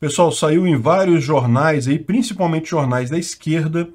Pessoal, saiu em vários jornais aí, principalmente jornais da esquerda,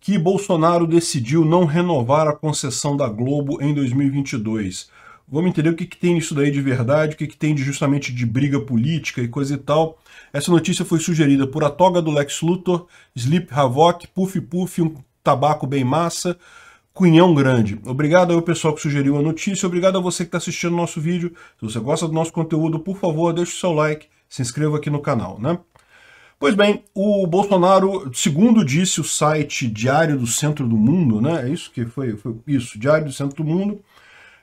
que Bolsonaro decidiu não renovar a concessão da Globo em 2022. Vamos entender o que, que tem nisso daí de verdade, o que, que tem de justamente de briga política e coisa e tal. Essa notícia foi sugerida por A Toga do Lex Luthor, Sleep Havoc, Puff Puff, um tabaco bem massa, Cunhão Grande. Obrigado ao pessoal que sugeriu a notícia, obrigado a você que está assistindo o nosso vídeo. Se você gosta do nosso conteúdo, por favor, deixe o seu like, se inscreva aqui no canal, né? Pois bem, o Bolsonaro, segundo disse o site Diário do Centro do Mundo, né? É isso que foi, foi isso, Diário do Centro do Mundo,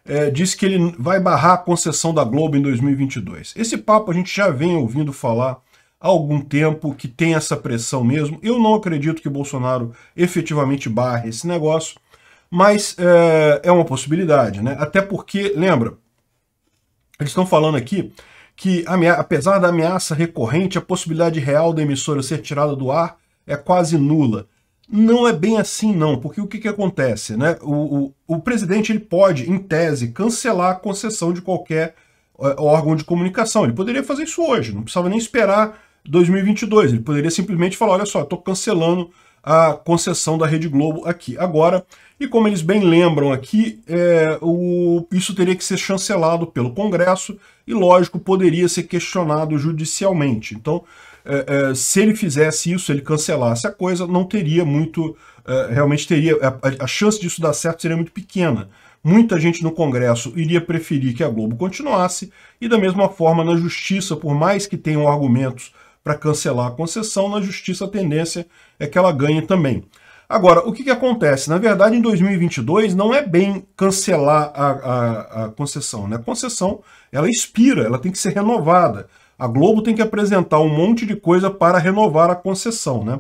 é, disse que ele vai barrar a concessão da Globo em 2022. Esse papo a gente já vem ouvindo falar há algum tempo que tem essa pressão mesmo. Eu não acredito que Bolsonaro efetivamente barre esse negócio, mas é, é uma possibilidade, né? Até porque, lembra, eles estão falando aqui que, apesar da ameaça recorrente, a possibilidade real da emissora ser tirada do ar é quase nula. Não é bem assim, não, porque o que, que acontece? Né? O, o, o presidente ele pode, em tese, cancelar a concessão de qualquer eh, órgão de comunicação. Ele poderia fazer isso hoje, não precisava nem esperar 2022. Ele poderia simplesmente falar: olha só, estou cancelando a concessão da Rede Globo aqui. Agora, e como eles bem lembram aqui, é, o, isso teria que ser chancelado pelo Congresso e, lógico, poderia ser questionado judicialmente. Então, é, é, se ele fizesse isso, ele cancelasse a coisa, não teria muito, é, realmente teria, a, a chance disso dar certo seria muito pequena. Muita gente no Congresso iria preferir que a Globo continuasse, e da mesma forma na Justiça, por mais que tenham argumentos para cancelar a concessão, na justiça a tendência é que ela ganhe também. Agora, o que, que acontece? Na verdade, em 2022 não é bem cancelar a, a, a concessão. Né? A concessão ela expira, ela tem que ser renovada. A Globo tem que apresentar um monte de coisa para renovar a concessão. Né?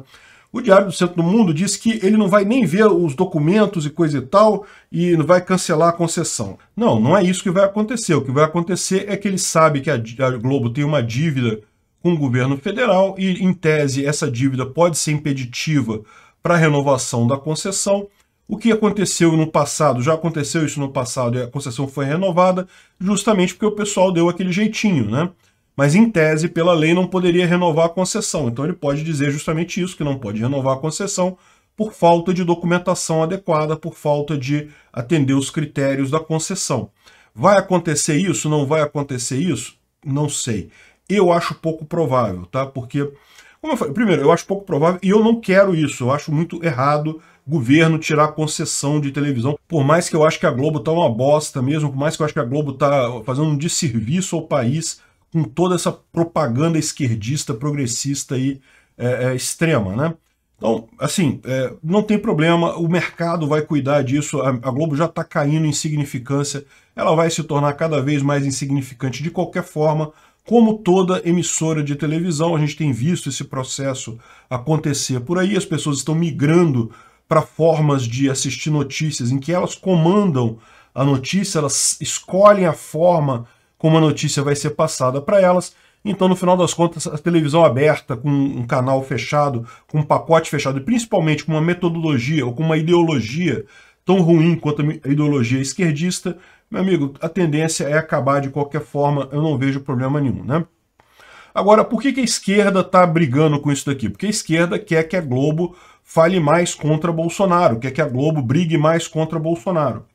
O Diário do Centro do Mundo diz que ele não vai nem ver os documentos e coisa e tal e vai cancelar a concessão. Não, não é isso que vai acontecer. O que vai acontecer é que ele sabe que a Globo tem uma dívida com o governo federal e, em tese, essa dívida pode ser impeditiva para a renovação da concessão. O que aconteceu no passado, já aconteceu isso no passado e a concessão foi renovada, justamente porque o pessoal deu aquele jeitinho, né? Mas em tese, pela lei, não poderia renovar a concessão. Então ele pode dizer justamente isso, que não pode renovar a concessão por falta de documentação adequada, por falta de atender os critérios da concessão. Vai acontecer isso? Não vai acontecer isso? Não sei eu acho pouco provável, tá? Porque, como eu falei, primeiro, eu acho pouco provável e eu não quero isso. Eu acho muito errado governo tirar a concessão de televisão. Por mais que eu acho que a Globo tá uma bosta mesmo, por mais que eu acho que a Globo tá fazendo um desserviço ao país com toda essa propaganda esquerdista, progressista e é, é, extrema, né? Então, assim, é, não tem problema, o mercado vai cuidar disso, a, a Globo já está caindo em significância, ela vai se tornar cada vez mais insignificante de qualquer forma, como toda emissora de televisão, a gente tem visto esse processo acontecer por aí, as pessoas estão migrando para formas de assistir notícias em que elas comandam a notícia, elas escolhem a forma como a notícia vai ser passada para elas. Então, no final das contas, a televisão aberta, com um canal fechado, com um pacote fechado, e principalmente com uma metodologia ou com uma ideologia tão ruim quanto a ideologia esquerdista, meu amigo, a tendência é acabar de qualquer forma, eu não vejo problema nenhum, né? Agora, por que, que a esquerda está brigando com isso daqui? Porque a esquerda quer que a Globo fale mais contra Bolsonaro, quer que a Globo brigue mais contra Bolsonaro.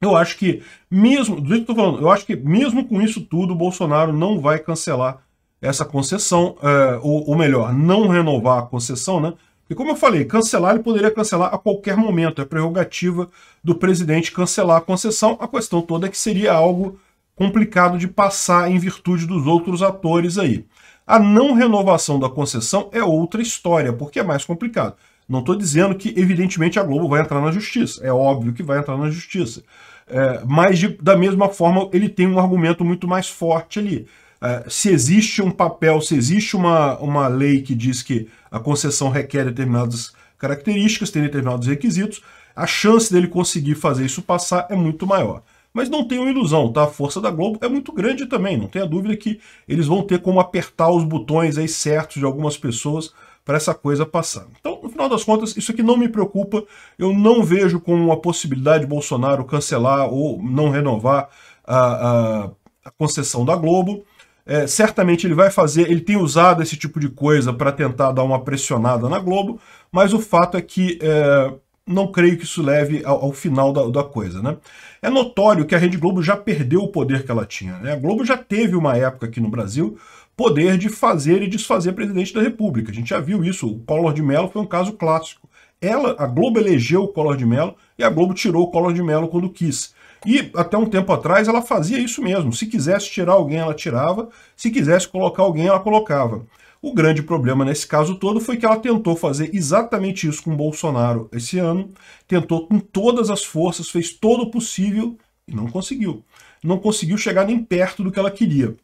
Eu acho que, mesmo, do jeito que eu tô falando, eu acho que mesmo com isso tudo, Bolsonaro não vai cancelar essa concessão, é, ou, ou melhor, não renovar a concessão, né? E como eu falei, cancelar, ele poderia cancelar a qualquer momento, é prerrogativa do presidente cancelar a concessão. A questão toda é que seria algo complicado de passar em virtude dos outros atores aí. A não renovação da concessão é outra história, porque é mais complicado. Não estou dizendo que, evidentemente, a Globo vai entrar na justiça. É óbvio que vai entrar na justiça. É, mas, de, da mesma forma, ele tem um argumento muito mais forte ali. É, se existe um papel, se existe uma, uma lei que diz que a concessão requer determinadas características, tem determinados requisitos, a chance dele conseguir fazer isso passar é muito maior. Mas não tenham ilusão, tá? A força da Globo é muito grande também, não tenha dúvida que eles vão ter como apertar os botões aí certos de algumas pessoas para essa coisa passar. Então, no final das contas, isso aqui não me preocupa, eu não vejo como a possibilidade de Bolsonaro cancelar ou não renovar a, a, a concessão da Globo é, certamente ele vai fazer, ele tem usado esse tipo de coisa para tentar dar uma pressionada na Globo, mas o fato é que é, não creio que isso leve ao, ao final da, da, coisa. Né? É notório que a Rede Globo já perdeu o poder que ela tinha. Né? A Globo já teve uma época aqui no Brasil poder de fazer e desfazer presidente da República. A gente já viu isso, o Collor de Mello foi um caso clássico. Ela, a Globo elegeu o Collor de Mello e a Globo tirou o Collor de Mello quando quis. E até um tempo atrás ela fazia isso mesmo. Se quisesse tirar alguém, ela tirava. Se quisesse colocar alguém, ela colocava. O grande problema nesse caso todo foi que ela tentou fazer exatamente isso com Bolsonaro esse ano, tentou com todas as forças, fez todo o possível e não conseguiu. Não conseguiu chegar nem perto do que ela queria.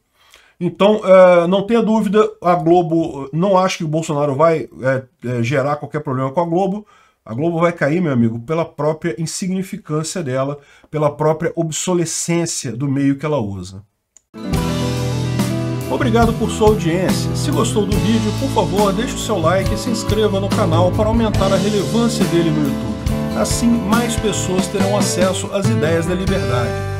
Então, eh, não tenha dúvida, a Globo, eh, não acho que o Bolsonaro vai eh, gerar qualquer problema com a Globo, a Globo vai cair, meu amigo, pela própria insignificância dela, pela própria obsolescência do meio que ela usa. Obrigado por sua audiência. Se gostou do vídeo, por favor, deixe o seu like e se inscreva no canal para aumentar a relevância dele no YouTube. Assim, mais pessoas terão acesso às ideias da liberdade.